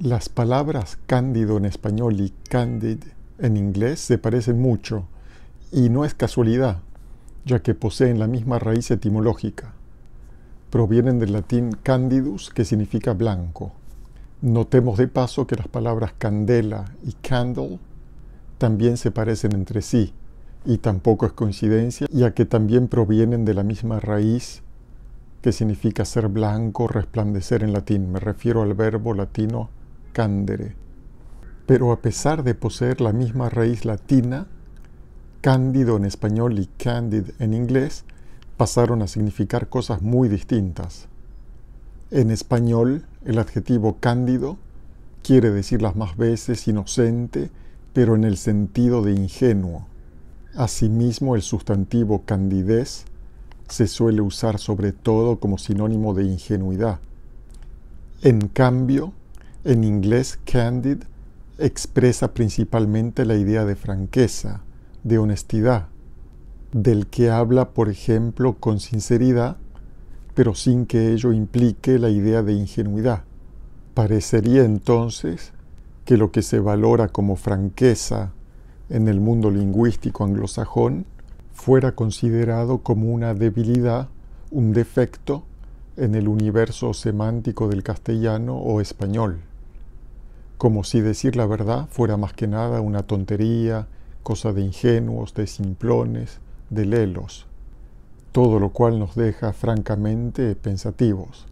Las palabras cándido en español y candid en inglés se parecen mucho y no es casualidad, ya que poseen la misma raíz etimológica. Provienen del latín candidus, que significa blanco. Notemos de paso que las palabras candela y candle también se parecen entre sí, y tampoco es coincidencia, ya que también provienen de la misma raíz que significa ser blanco, resplandecer en latín. Me refiero al verbo latino candere. Pero a pesar de poseer la misma raíz latina, cándido en español y candid en inglés pasaron a significar cosas muy distintas. En español, el adjetivo cándido quiere decir las más veces inocente, pero en el sentido de ingenuo. Asimismo, el sustantivo candidez se suele usar sobre todo como sinónimo de ingenuidad. En cambio, en inglés, candid expresa principalmente la idea de franqueza, de honestidad, del que habla, por ejemplo, con sinceridad, pero sin que ello implique la idea de ingenuidad. Parecería entonces que lo que se valora como franqueza en el mundo lingüístico anglosajón fuera considerado como una debilidad, un defecto en el universo semántico del castellano o español como si decir la verdad fuera más que nada una tontería, cosa de ingenuos, de simplones, de lelos, todo lo cual nos deja francamente pensativos.